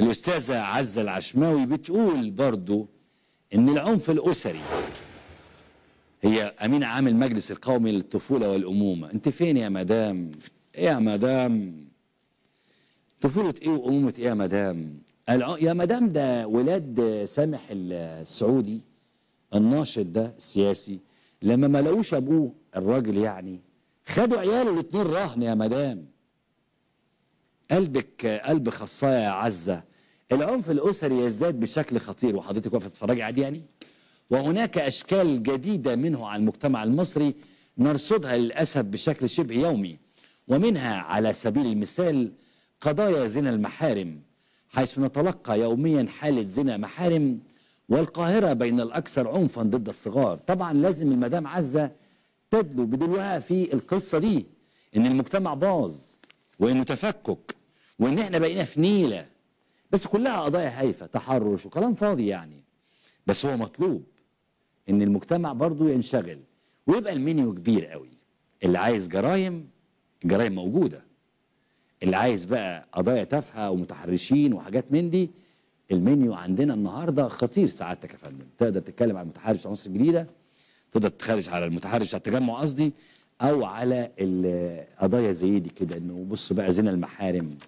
الأستاذة عزة العشماوي بتقول برضو إن العنف الأسري هي أمين عام المجلس القومي للطفولة والأمومة أنت فين يا مدام يا مدام طفولة إيه وأمومة إيه يا مدام يا مدام ده ولاد سامح السعودي الناشط ده السياسي لما ما لقوش أبوه الراجل يعني خدوا عياله الاتنين رهن يا مدام قلبك قلب خصايا يا عزة العنف الأسري يزداد بشكل خطير وحضرتك واقفة تتفرجي عادي يعني وهناك أشكال جديدة منه على المجتمع المصري نرصدها للأسف بشكل شبه يومي ومنها على سبيل المثال قضايا زنا المحارم حيث نتلقى يوميا حالة زنا محارم والقاهرة بين الأكثر عنفا ضد الصغار طبعا لازم المدام عزة تدلو بدلوها في القصة دي إن المجتمع باظ وإنه تفكك وان احنا بقينا في نيله بس كلها قضايا هايفه تحرش وكلام فاضي يعني بس هو مطلوب ان المجتمع برضه ينشغل ويبقى المنيو كبير قوي اللي عايز جرايم الجرايم موجوده اللي عايز بقى قضايا تافهه ومتحرشين وحاجات من دي المنيو عندنا النهارده خطير سعادتك يا فندم تقدر تتكلم على المتحرش في مصر الجديده تقدر تتخرج على المتحرش على التجمع قصدي او على القضايا زي دي كده انه بص بقى زنا المحارم